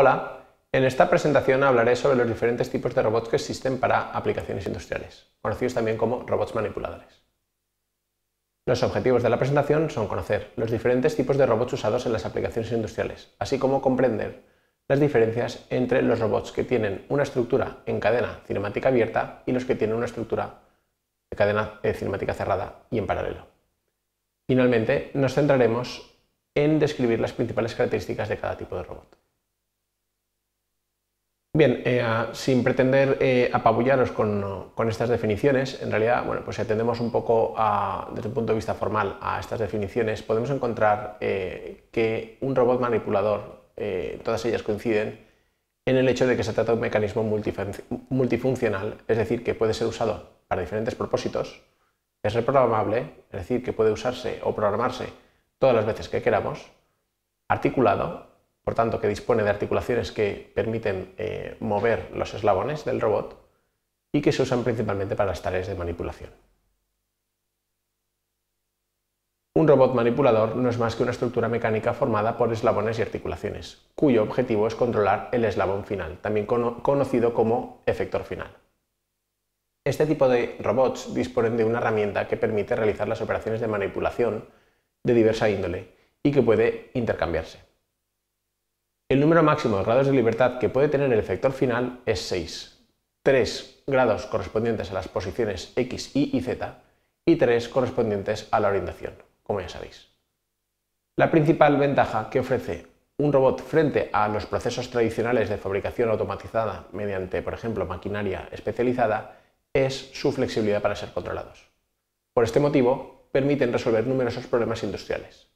Hola, en esta presentación hablaré sobre los diferentes tipos de robots que existen para aplicaciones industriales, conocidos también como robots manipuladores. Los objetivos de la presentación son conocer los diferentes tipos de robots usados en las aplicaciones industriales, así como comprender las diferencias entre los robots que tienen una estructura en cadena cinemática abierta y los que tienen una estructura de cadena eh, cinemática cerrada y en paralelo. Finalmente, nos centraremos en describir las principales características de cada tipo de robot. Bien, eh, sin pretender eh, apabullaros con, estas definiciones, en realidad, bueno, pues si atendemos un poco desde un punto de vista formal a estas definiciones, podemos encontrar eh, que un robot manipulador, eh, todas ellas coinciden en el hecho de que se trata de un mecanismo multifuncional, es decir, que puede ser usado para diferentes propósitos, es reprogramable, es decir, que puede usarse o programarse todas las veces que queramos, articulado por tanto que dispone de articulaciones que permiten eh, mover los eslabones del robot y que se usan principalmente para las tareas de manipulación. Un robot manipulador no es más que una estructura mecánica formada por eslabones y articulaciones, cuyo objetivo es controlar el eslabón final, también conocido como efector final. Este tipo de robots disponen de una herramienta que permite realizar las operaciones de manipulación de diversa índole y que puede intercambiarse. El número máximo de grados de libertad que puede tener el efector final es 6. 3 grados correspondientes a las posiciones x, y y z y 3 correspondientes a la orientación, como ya sabéis. La principal ventaja que ofrece un robot frente a los procesos tradicionales de fabricación automatizada mediante, por ejemplo, maquinaria especializada es su flexibilidad para ser controlados. Por este motivo, permiten resolver numerosos problemas industriales.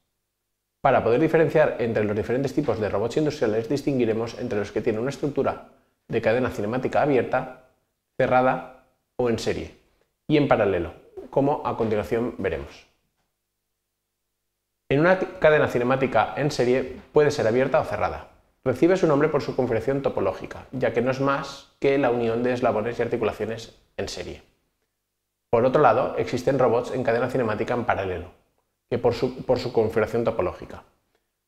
Para poder diferenciar entre los diferentes tipos de robots industriales, distinguiremos entre los que tienen una estructura de cadena cinemática abierta, cerrada o en serie, y en paralelo, como a continuación veremos. En una cadena cinemática en serie puede ser abierta o cerrada. Recibe su nombre por su configuración topológica, ya que no es más que la unión de eslabones y articulaciones en serie. Por otro lado, existen robots en cadena cinemática en paralelo, por su, configuración topológica.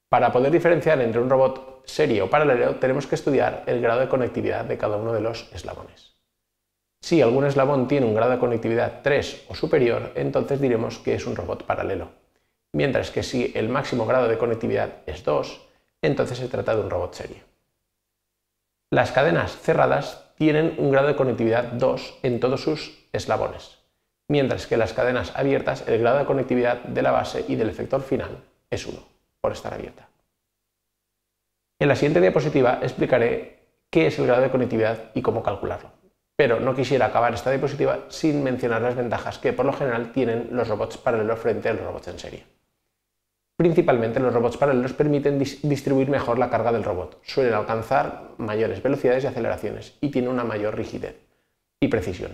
Para poder diferenciar entre un robot serie o paralelo, tenemos que estudiar el grado de conectividad de cada uno de los eslabones. Si algún eslabón tiene un grado de conectividad 3 o superior, entonces diremos que es un robot paralelo. Mientras que si el máximo grado de conectividad es 2, entonces se trata de un robot serie. Las cadenas cerradas tienen un grado de conectividad 2 en todos sus eslabones mientras que en las cadenas abiertas el grado de conectividad de la base y del efector final es 1, por estar abierta. En la siguiente diapositiva explicaré qué es el grado de conectividad y cómo calcularlo, pero no quisiera acabar esta diapositiva sin mencionar las ventajas que por lo general tienen los robots paralelos frente a los robots en serie. Principalmente los robots paralelos permiten distribuir mejor la carga del robot, suelen alcanzar mayores velocidades y aceleraciones y tienen una mayor rigidez y precisión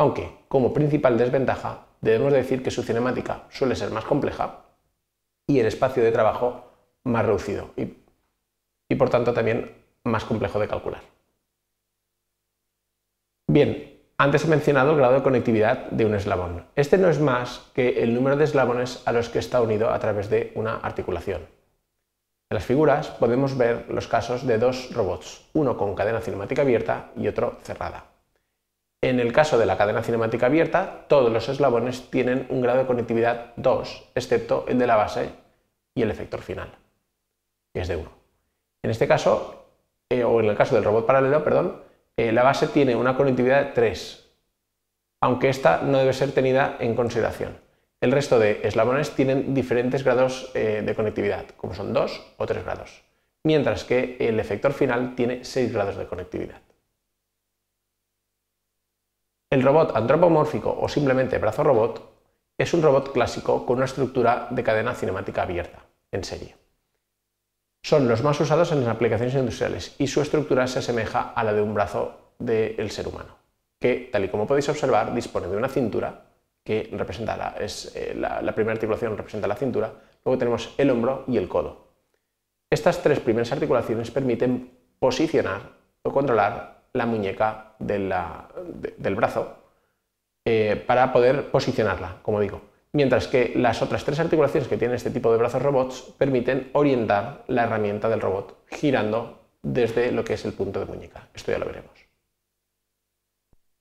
aunque como principal desventaja debemos decir que su cinemática suele ser más compleja y el espacio de trabajo más reducido y, por tanto también más complejo de calcular. Bien, antes he mencionado el grado de conectividad de un eslabón. Este no es más que el número de eslabones a los que está unido a través de una articulación. En las figuras podemos ver los casos de dos robots, uno con cadena cinemática abierta y otro cerrada. En el caso de la cadena cinemática abierta, todos los eslabones tienen un grado de conectividad 2, excepto el de la base y el efector final, que es de 1. En este caso, eh, o en el caso del robot paralelo, perdón, eh, la base tiene una conectividad 3, aunque esta no debe ser tenida en consideración. El resto de eslabones tienen diferentes grados eh, de conectividad, como son 2 o 3 grados, mientras que el efector final tiene 6 grados de conectividad. El robot antropomórfico o simplemente brazo robot es un robot clásico con una estructura de cadena cinemática abierta, en serie. Son los más usados en las aplicaciones industriales y su estructura se asemeja a la de un brazo del ser humano, que, tal y como podéis observar, dispone de una cintura que representa la eh, primera articulación representa la cintura, luego tenemos el hombro y el codo. Estas tres primeras articulaciones permiten posicionar o controlar la muñeca del brazo eh, para poder posicionarla, como digo. Mientras que las otras tres articulaciones que tiene este tipo de brazos robots permiten orientar la herramienta del robot girando desde lo que es el punto de muñeca. Esto ya lo veremos.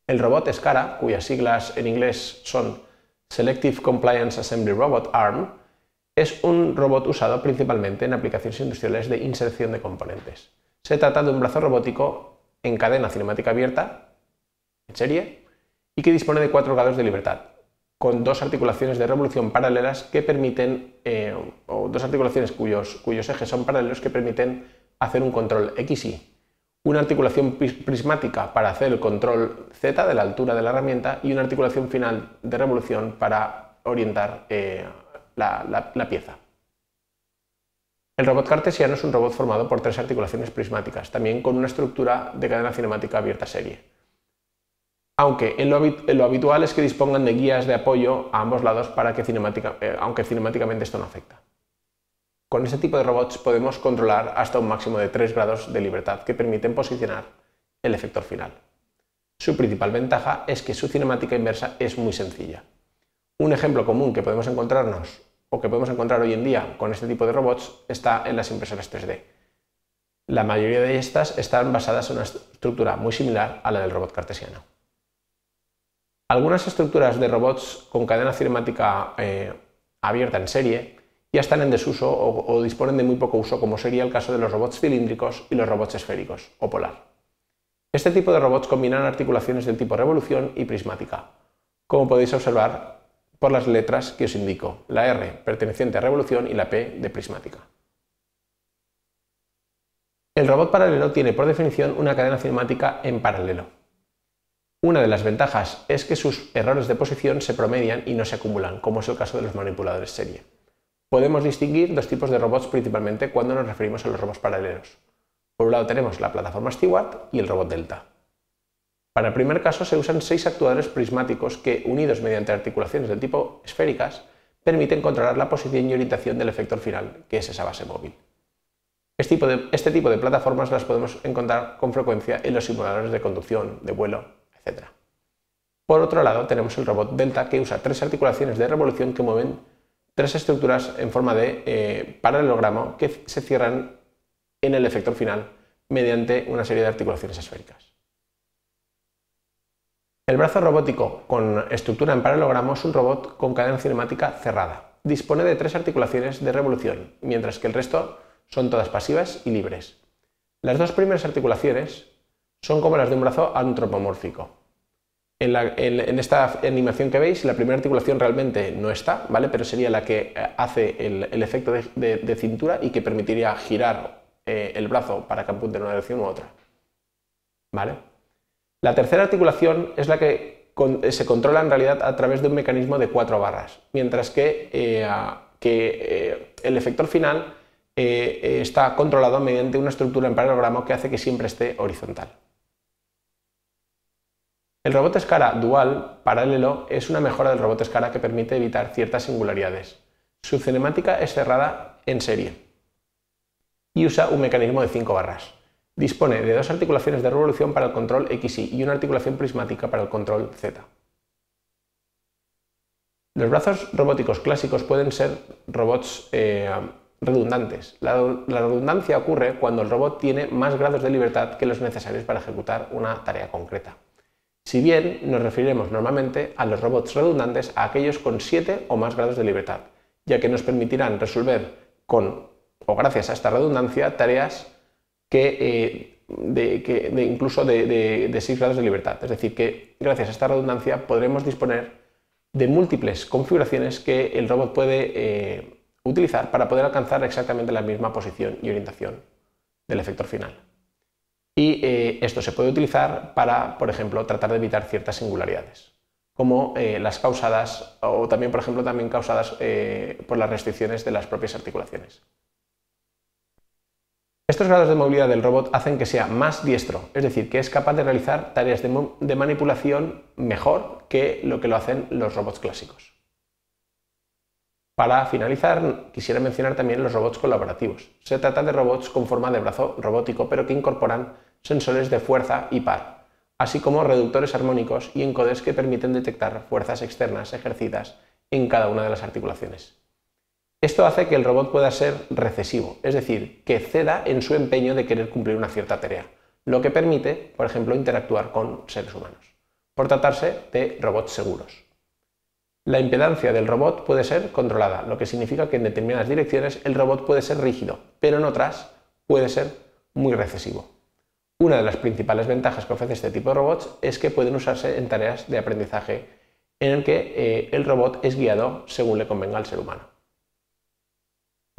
El robot SCARA, cuyas siglas en inglés son Selective Compliance Assembly Robot ARM, es un robot usado principalmente en aplicaciones industriales de inserción de componentes. Se trata de un brazo robótico en cadena cinemática abierta, en serie, y que dispone de 4 grados de libertad, con dos articulaciones de revolución paralelas que permiten, eh, o dos articulaciones cuyos, ejes son paralelos que permiten hacer un control XY, una articulación prismática para hacer el control Z de la altura de la herramienta y una articulación final de revolución para orientar eh, la pieza. El robot cartesiano es un robot formado por tres articulaciones prismáticas, también con una estructura de cadena cinemática abierta serie. Aunque en lo, habitual es que dispongan de guías de apoyo a ambos lados para que eh, aunque cinemáticamente esto no afecta. Con este tipo de robots podemos controlar hasta un máximo de 3 grados de libertad que permiten posicionar el efector final. Su principal ventaja es que su cinemática inversa es muy sencilla. Un ejemplo común que podemos encontrarnos o que podemos encontrar hoy en día con este tipo de robots está en las impresoras 3D. La mayoría de estas están basadas en una estructura muy similar a la del robot cartesiano. Algunas estructuras de robots con cadena cinemática eh, abierta en serie ya están en desuso o, o disponen de muy poco uso, como sería el caso de los robots cilíndricos y los robots esféricos o polar. Este tipo de robots combinan articulaciones del tipo revolución y prismática. Como podéis observar, por las letras que os indico, la R perteneciente a revolución y la P de prismática. El robot paralelo tiene por definición una cadena cinemática en paralelo. Una de las ventajas es que sus errores de posición se promedian y no se acumulan, como es el caso de los manipuladores serie. Podemos distinguir dos tipos de robots principalmente cuando nos referimos a los robots paralelos. Por un lado tenemos la plataforma Stewart y el robot Delta. Para el primer caso se usan seis actuadores prismáticos que, unidos mediante articulaciones del tipo esféricas, permiten controlar la posición y orientación del efector final, que es esa base móvil. Este tipo, de, este plataformas las podemos encontrar con frecuencia en los simuladores de conducción, de vuelo, etc. Por otro lado, tenemos el robot Delta, que usa tres articulaciones de revolución que mueven tres estructuras en forma de eh, paralelogramo que se cierran en el efector final mediante una serie de articulaciones esféricas. El brazo robótico con estructura en paralogramo es un robot con cadena cinemática cerrada. Dispone de tres articulaciones de revolución, mientras que el resto son todas pasivas y libres. Las dos primeras articulaciones son como las de un brazo antropomórfico. En, esta animación que veis, la primera articulación realmente no está, ¿vale? Pero sería la que eh, hace el, efecto de, cintura y que permitiría girar eh, el brazo para que apunte en una dirección u otra. ¿Vale? La tercera articulación es la que eh, se controla en realidad a través de un mecanismo de cuatro barras, mientras que, eh, eh, el efector final está controlado mediante una estructura en paralelogramo que hace que siempre esté horizontal. El robot escara dual paralelo es una mejora del robot escara que permite evitar ciertas singularidades. Su cinemática es cerrada en serie y usa un mecanismo de cinco barras. Dispone de dos articulaciones de revolución para el control XY y una articulación prismática para el control Z. Los brazos robóticos clásicos pueden ser robots eh, redundantes. La, redundancia ocurre cuando el robot tiene más grados de libertad que los necesarios para ejecutar una tarea concreta. Si bien nos referiremos normalmente a los robots redundantes a aquellos con 7 o más grados de libertad, ya que nos permitirán resolver con o gracias a esta redundancia tareas que, eh, incluso de 6 grados de libertad. Es decir, que gracias a esta redundancia podremos disponer de múltiples configuraciones que el robot puede eh, utilizar para poder alcanzar exactamente la misma posición y orientación del efector final. Y eh, esto se puede utilizar para, por ejemplo, tratar de evitar ciertas singularidades, como las causadas o también, por ejemplo, también causadas por las restricciones de las propias articulaciones. Estos grados de movilidad del robot hacen que sea más diestro, es decir, que es capaz de realizar tareas de, manipulación mejor que lo que lo hacen los robots clásicos. Para finalizar, quisiera mencionar también los robots colaborativos. Se trata de robots con forma de brazo robótico, pero que incorporan sensores de fuerza y par, así como reductores armónicos y encodes que permiten detectar fuerzas externas ejercidas en cada una de las articulaciones. Esto hace que el robot pueda ser recesivo, es decir, que ceda en su empeño de querer cumplir una cierta tarea, lo que permite, por ejemplo, interactuar con seres humanos, por tratarse de robots seguros. La impedancia del robot puede ser controlada, lo que significa que en determinadas direcciones el robot puede ser rígido, pero en otras puede ser muy recesivo. Una de las principales ventajas que ofrece este tipo de robots es que pueden usarse en tareas de aprendizaje en el que eh, el robot es guiado según le convenga al ser humano.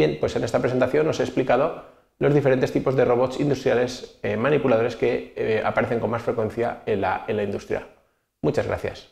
Bien, pues en esta presentación os he explicado los diferentes tipos de robots industriales eh, manipuladores que eh, aparecen con más frecuencia en la industria. Muchas gracias.